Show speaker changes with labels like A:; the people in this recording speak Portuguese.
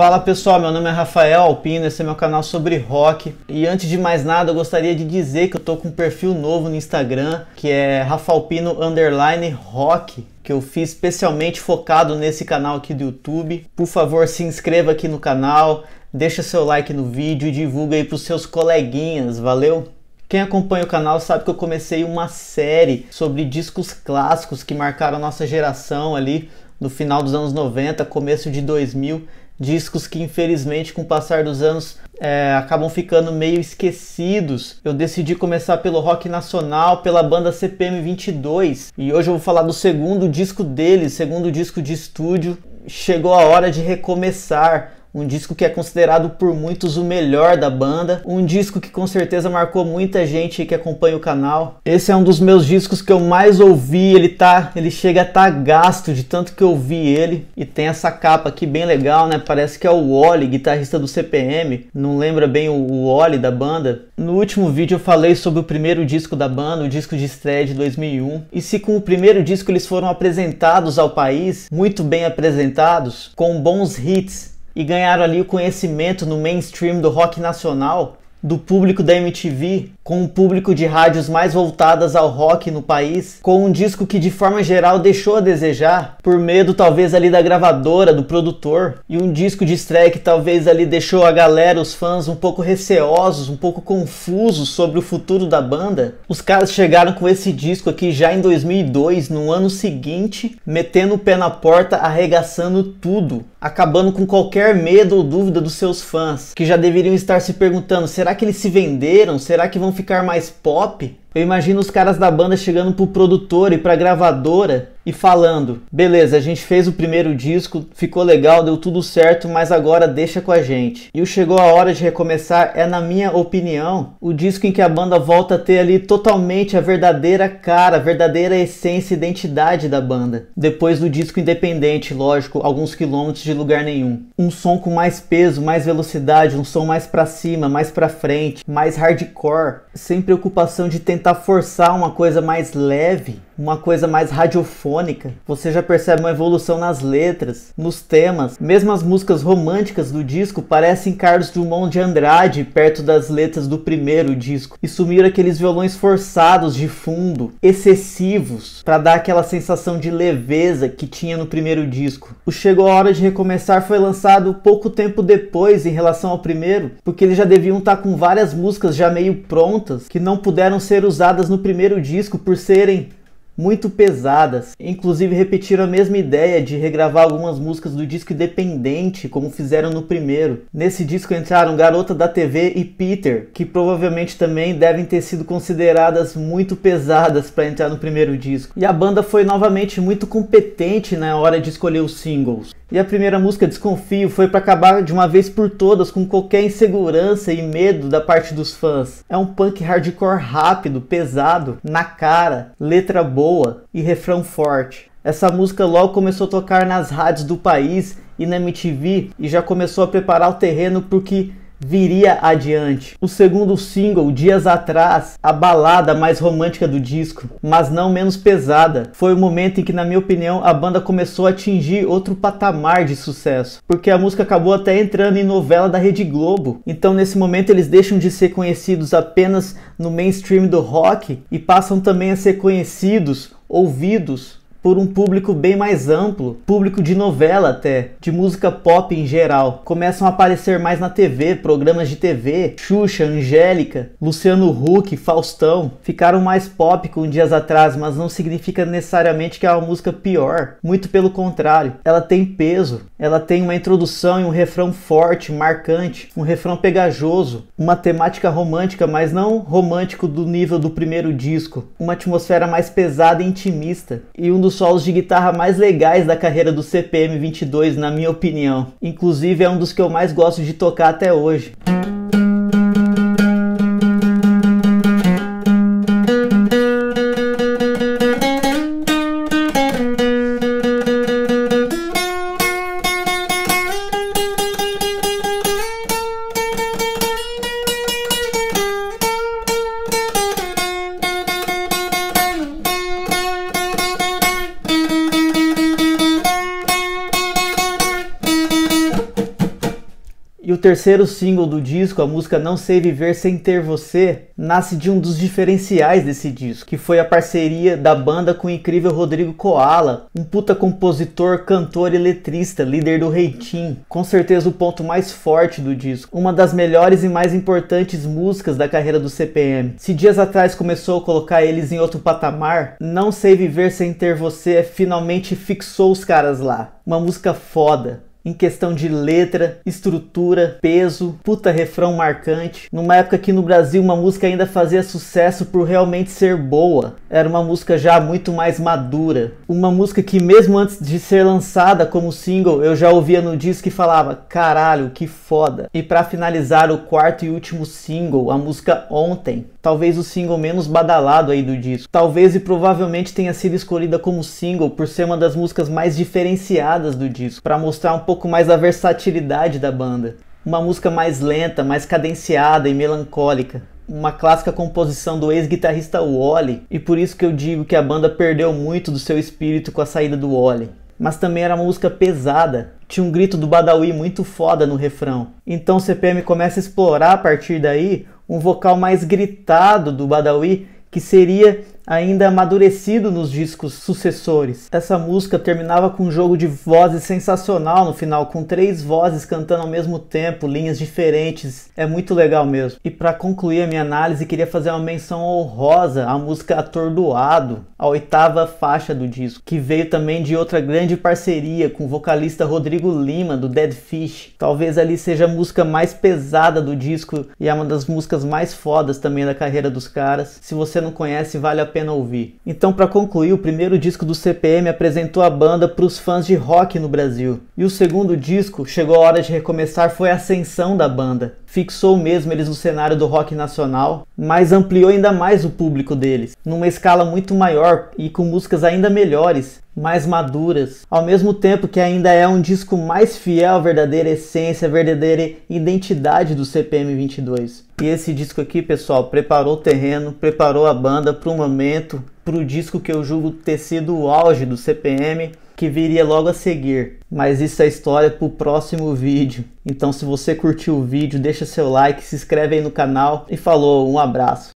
A: Fala pessoal, meu nome é Rafael Alpino, esse é meu canal sobre rock. E antes de mais nada, eu gostaria de dizer que eu tô com um perfil novo no Instagram, que é Rafalpino Underline Rock, que eu fiz especialmente focado nesse canal aqui do YouTube. Por favor, se inscreva aqui no canal, deixa seu like no vídeo e divulga aí pros seus coleguinhas, valeu? Quem acompanha o canal sabe que eu comecei uma série sobre discos clássicos que marcaram nossa geração ali no final dos anos 90, começo de 2000, discos que infelizmente com o passar dos anos é, acabam ficando meio esquecidos. Eu decidi começar pelo rock nacional, pela banda CPM 22 e hoje eu vou falar do segundo disco deles, segundo disco de estúdio. Chegou a hora de recomeçar um disco que é considerado por muitos o melhor da banda, um disco que com certeza marcou muita gente que acompanha o canal. Esse é um dos meus discos que eu mais ouvi, ele tá, ele chega a tá gasto de tanto que eu vi ele e tem essa capa aqui bem legal, né? Parece que é o Wally, guitarrista do CPM, não lembra bem o, o Wally da banda. No último vídeo eu falei sobre o primeiro disco da banda, o disco de estreia de 2001, e se com o primeiro disco eles foram apresentados ao país, muito bem apresentados, com bons hits e ganharam ali o conhecimento no mainstream do rock nacional, do público da MTV, com um público de rádios mais voltadas ao rock no país, com um disco que de forma geral deixou a desejar, por medo talvez ali da gravadora, do produtor, e um disco de estreia que talvez ali deixou a galera, os fãs, um pouco receosos, um pouco confusos sobre o futuro da banda. Os caras chegaram com esse disco aqui já em 2002, no ano seguinte, metendo o pé na porta, arregaçando tudo, acabando com qualquer medo ou dúvida dos seus fãs, que já deveriam estar se perguntando: será que eles se venderam? Será que vão ficar mais pop eu imagino os caras da banda chegando pro produtor e pra gravadora e falando: beleza, a gente fez o primeiro disco, ficou legal, deu tudo certo, mas agora deixa com a gente. E o Chegou a Hora de Recomeçar é, na minha opinião, o disco em que a banda volta a ter ali totalmente a verdadeira cara, a verdadeira essência e identidade da banda. Depois do disco independente, lógico, alguns quilômetros de lugar nenhum. Um som com mais peso, mais velocidade, um som mais pra cima, mais pra frente, mais hardcore, sem preocupação de tentar tentar forçar uma coisa mais leve uma coisa mais radiofônica. Você já percebe uma evolução nas letras, nos temas. Mesmo as músicas românticas do disco parecem Carlos Drummond de Andrade perto das letras do primeiro disco. E sumiram aqueles violões forçados de fundo, excessivos, para dar aquela sensação de leveza que tinha no primeiro disco. O Chegou a Hora de Recomeçar foi lançado pouco tempo depois em relação ao primeiro, porque eles já deviam estar tá com várias músicas já meio prontas que não puderam ser usadas no primeiro disco por serem muito pesadas. Inclusive repetiram a mesma ideia de regravar algumas músicas do disco independente, como fizeram no primeiro. Nesse disco entraram Garota da TV e Peter, que provavelmente também devem ter sido consideradas muito pesadas para entrar no primeiro disco. E a banda foi novamente muito competente na hora de escolher os singles. E a primeira música, Desconfio, foi para acabar de uma vez por todas com qualquer insegurança e medo da parte dos fãs. É um punk hardcore rápido, pesado, na cara, letra boa e refrão forte. Essa música logo começou a tocar nas rádios do país e na MTV e já começou a preparar o terreno porque viria adiante. O segundo single, dias atrás, a balada mais romântica do disco, mas não menos pesada, foi o momento em que, na minha opinião, a banda começou a atingir outro patamar de sucesso, porque a música acabou até entrando em novela da Rede Globo. Então, nesse momento, eles deixam de ser conhecidos apenas no mainstream do rock e passam também a ser conhecidos, ouvidos por um público bem mais amplo, público de novela até, de música pop em geral. Começam a aparecer mais na TV, programas de TV, Xuxa, Angélica, Luciano Huck, Faustão, ficaram mais pop com dias atrás, mas não significa necessariamente que é uma música pior, muito pelo contrário. Ela tem peso, ela tem uma introdução e um refrão forte, marcante, um refrão pegajoso, uma temática romântica, mas não romântico do nível do primeiro disco, uma atmosfera mais pesada e intimista. E um dos dos solos de guitarra mais legais da carreira do CPM 22, na minha opinião. Inclusive é um dos que eu mais gosto de tocar até hoje. E o terceiro single do disco, a música Não Sei Viver Sem Ter Você, nasce de um dos diferenciais desse disco, que foi a parceria da banda com o incrível Rodrigo Koala, um puta compositor, cantor e letrista, líder do Reitim. Com certeza o ponto mais forte do disco, uma das melhores e mais importantes músicas da carreira do CPM. Se dias atrás começou a colocar eles em outro patamar, Não Sei Viver Sem Ter Você é finalmente fixou os caras lá. Uma música foda, em questão de letra, estrutura, peso, puta refrão marcante. Numa época que no Brasil uma música ainda fazia sucesso por realmente ser boa. Era uma música já muito mais madura. Uma música que mesmo antes de ser lançada como single, eu já ouvia no disco e falava: "Caralho, que foda". E para finalizar o quarto e último single, a música Ontem, talvez o single menos badalado aí do disco. Talvez e provavelmente tenha sido escolhida como single por ser uma das músicas mais diferenciadas do disco, para mostrar um pouco mais da versatilidade da banda. Uma música mais lenta, mais cadenciada e melancólica. Uma clássica composição do ex-guitarrista Wally, e por isso que eu digo que a banda perdeu muito do seu espírito com a saída do Wally. Mas também era uma música pesada, tinha um grito do Badawi muito foda no refrão. Então o CPM começa a explorar a partir daí um vocal mais gritado do Badawi, que seria ainda amadurecido nos discos sucessores. Essa música terminava com um jogo de vozes sensacional no final, com três vozes cantando ao mesmo tempo, linhas diferentes. É muito legal mesmo. E para concluir a minha análise, queria fazer uma menção honrosa à música Atordoado, a oitava faixa do disco, que veio também de outra grande parceria com o vocalista Rodrigo Lima, do Dead Fish. Talvez ali seja a música mais pesada do disco e é uma das músicas mais fodas também da carreira dos caras. Se você não conhece, vale a pena ouvir. Então, para concluir, o primeiro disco do CPM apresentou a banda para os fãs de rock no Brasil. E o segundo disco, chegou a hora de recomeçar, foi a ascensão da banda. Fixou mesmo eles no cenário do rock nacional, mas ampliou ainda mais o público deles, numa escala muito maior e com músicas ainda melhores mais maduras, ao mesmo tempo que ainda é um disco mais fiel à verdadeira essência, à verdadeira identidade do CPM 22. E esse disco aqui, pessoal, preparou o terreno, preparou a banda para o momento, para o disco que eu julgo ter sido o auge do CPM, que viria logo a seguir. Mas isso é história para o próximo vídeo. Então, se você curtiu o vídeo, deixa seu like, se inscreve aí no canal e falou, um abraço.